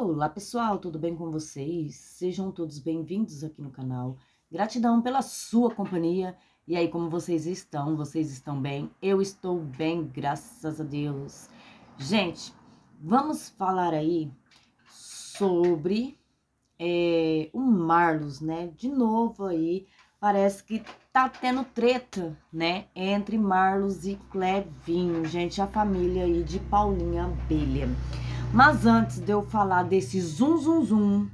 Olá pessoal, tudo bem com vocês? Sejam todos bem-vindos aqui no canal. Gratidão pela sua companhia. E aí, como vocês estão? Vocês estão bem? Eu estou bem, graças a Deus. Gente, vamos falar aí sobre é, o Marlos, né? De novo aí, Parece que tá tendo treta, né? Entre Marlos e Clevinho, gente, a família aí de Paulinha Abelha. Mas antes de eu falar desse zum zum zum,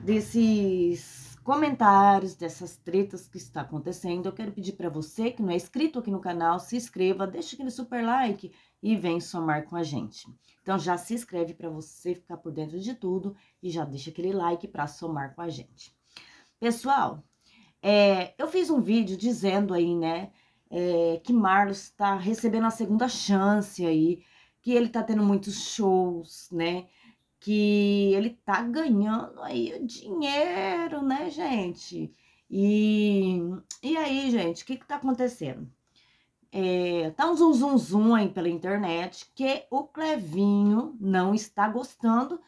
desses comentários, dessas tretas que está acontecendo, eu quero pedir para você que não é inscrito aqui no canal, se inscreva, deixa aquele super like e vem somar com a gente. Então já se inscreve para você ficar por dentro de tudo e já deixa aquele like para somar com a gente. Pessoal, é, eu fiz um vídeo dizendo aí, né, é, que Marlos está recebendo a segunda chance aí, que ele tá tendo muitos shows, né, que ele tá ganhando aí dinheiro, né, gente? E, e aí, gente, o que que tá acontecendo? É, tá um zum, zum, zum aí pela internet que o Clevinho não está gostando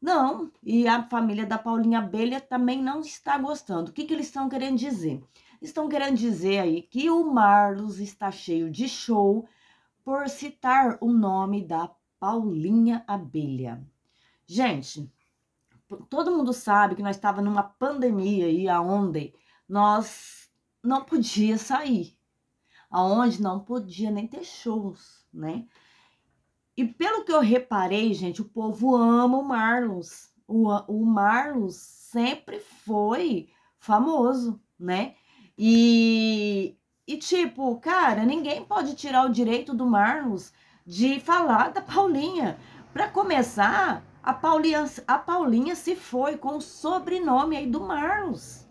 não, e a família da Paulinha Abelha também não está gostando. O que, que eles estão querendo dizer? Estão querendo dizer aí que o Marlos está cheio de show por citar o nome da Paulinha Abelha. Gente, todo mundo sabe que nós estava numa pandemia aí aonde nós não podia sair, aonde não podia nem ter shows, né? E pelo que eu reparei, gente, o povo ama o Marlos. O, o Marlos sempre foi famoso, né? E, e tipo, cara, ninguém pode tirar o direito do Marlos de falar da Paulinha. Para começar, a Paulinha, a Paulinha se foi com o sobrenome aí do Marlos.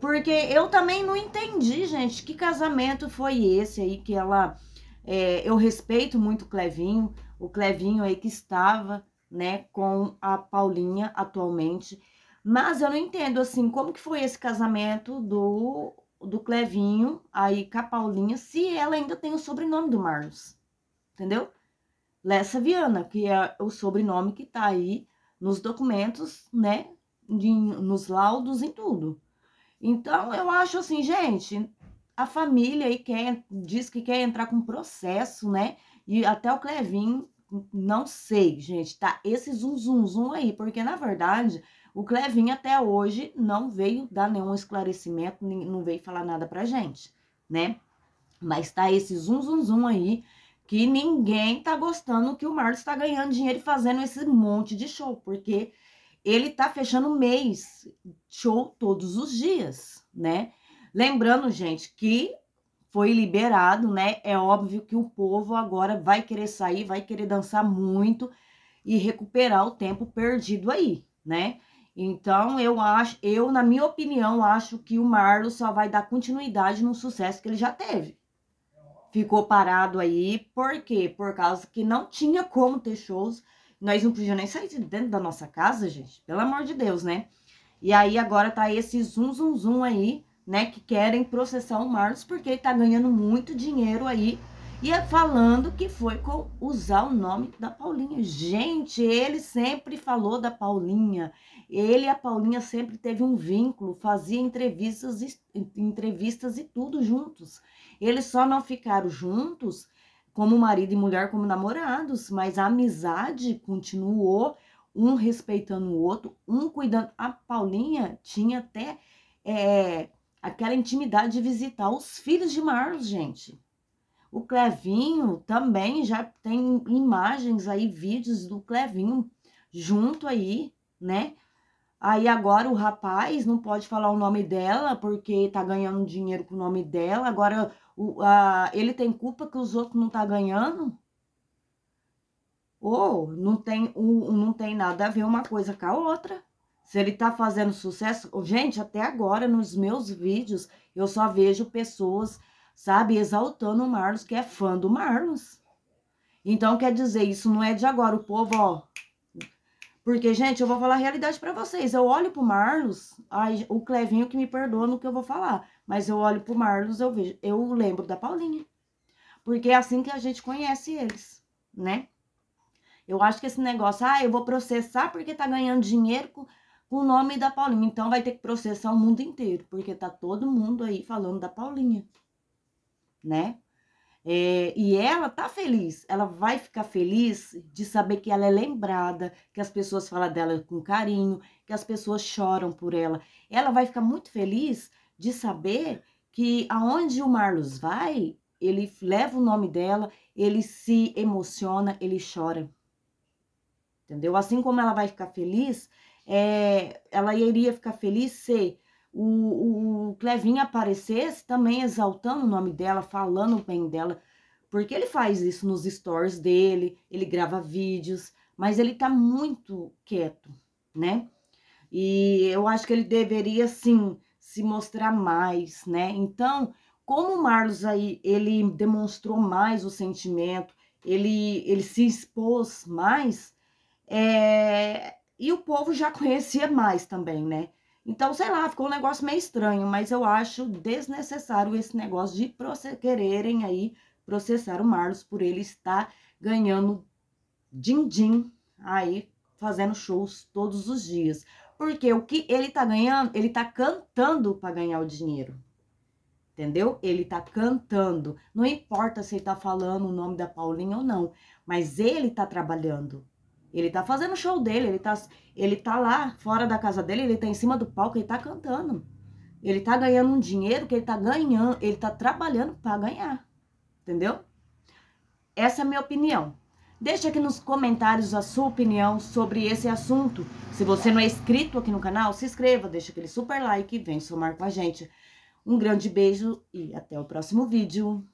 Porque eu também não entendi, gente, que casamento foi esse aí que ela é, eu respeito muito o Clevinho, o Clevinho aí que estava, né, com a Paulinha atualmente, mas eu não entendo, assim, como que foi esse casamento do, do Clevinho aí com a Paulinha, se ela ainda tem o sobrenome do Marlos, entendeu? Lessa Viana, que é o sobrenome que tá aí nos documentos, né, de, nos laudos, em tudo. Então, eu acho assim, gente, a família aí quer, diz que quer entrar com processo, né? E até o Clevin, não sei, gente, tá? Esse zum, zum, zum aí, porque na verdade o Clevin até hoje não veio dar nenhum esclarecimento, não veio falar nada pra gente, né? Mas tá esse zum, zum, zum aí, que ninguém tá gostando que o Marlos tá ganhando dinheiro e fazendo esse monte de show, porque ele tá fechando mês, show todos os dias, né? Lembrando, gente, que foi liberado, né? É óbvio que o povo agora vai querer sair, vai querer dançar muito e recuperar o tempo perdido aí, né? Então, eu acho, eu, na minha opinião, acho que o Marlos só vai dar continuidade no sucesso que ele já teve. Ficou parado aí, por quê? Por causa que não tinha como ter shows. Nós não podíamos nem sair de dentro da nossa casa, gente. Pelo amor de Deus, né? E aí agora tá esse zum zum zum aí né, que querem processar o Marlos porque ele tá ganhando muito dinheiro aí. E é falando que foi com usar o nome da Paulinha. Gente, ele sempre falou da Paulinha. Ele e a Paulinha sempre teve um vínculo, fazia entrevistas e, entrevistas e tudo juntos. Eles só não ficaram juntos como marido e mulher, como namorados, mas a amizade continuou, um respeitando o outro, um cuidando. A Paulinha tinha até é, aquela intimidade de visitar os filhos de Marlos, gente. O Clevinho também já tem imagens aí, vídeos do Clevinho junto aí, né? Aí agora o rapaz não pode falar o nome dela porque tá ganhando dinheiro com o nome dela. Agora o, a, ele tem culpa que os outros não tá ganhando? Ou não tem, o não tem nada a ver uma coisa com a outra? se ele tá fazendo sucesso. Gente, até agora nos meus vídeos eu só vejo pessoas, sabe, exaltando o Marlos, que é fã do Marlos. Então quer dizer, isso não é de agora, o povo, ó. Porque, gente, eu vou falar a realidade para vocês. Eu olho pro Marlos, ai, o Clevinho que me perdoa no que eu vou falar, mas eu olho pro Marlos, eu vejo, eu lembro da Paulinha. Porque é assim que a gente conhece eles, né? Eu acho que esse negócio, ah, eu vou processar porque tá ganhando dinheiro com o nome da Paulinha. Então vai ter que processar o mundo inteiro, porque tá todo mundo aí falando da Paulinha, né? É, e ela tá feliz, ela vai ficar feliz de saber que ela é lembrada, que as pessoas falam dela com carinho, que as pessoas choram por ela. Ela vai ficar muito feliz de saber que aonde o Marlos vai, ele leva o nome dela, ele se emociona, ele chora. Entendeu? Assim como ela vai ficar feliz é, ela iria ficar feliz se o, o Clevin aparecesse também exaltando o nome dela, falando bem dela, porque ele faz isso nos stories dele, ele grava vídeos, mas ele tá muito quieto, né? E eu acho que ele deveria sim se mostrar mais, né? Então, como o Marlos aí, ele demonstrou mais o sentimento, ele, ele se expôs mais, é, e o povo já conhecia mais também, né? Então, sei lá, ficou um negócio meio estranho, mas eu acho desnecessário esse negócio de quererem aí processar o Marlos por ele estar ganhando din-din aí fazendo shows todos os dias. Porque o que ele tá ganhando, ele tá cantando para ganhar o dinheiro. Entendeu? Ele tá cantando. Não importa se ele tá falando o nome da Paulinha ou não, mas ele tá trabalhando. Ele tá fazendo o show dele, ele tá, ele tá lá fora da casa dele, ele tá em cima do palco, ele tá cantando. Ele tá ganhando um dinheiro que ele tá ganhando, ele tá trabalhando para ganhar. Entendeu? Essa é a minha opinião. Deixa aqui nos comentários a sua opinião sobre esse assunto. Se você não é inscrito aqui no canal, se inscreva, deixa aquele super like e vem somar com a gente. Um grande beijo e até o próximo vídeo.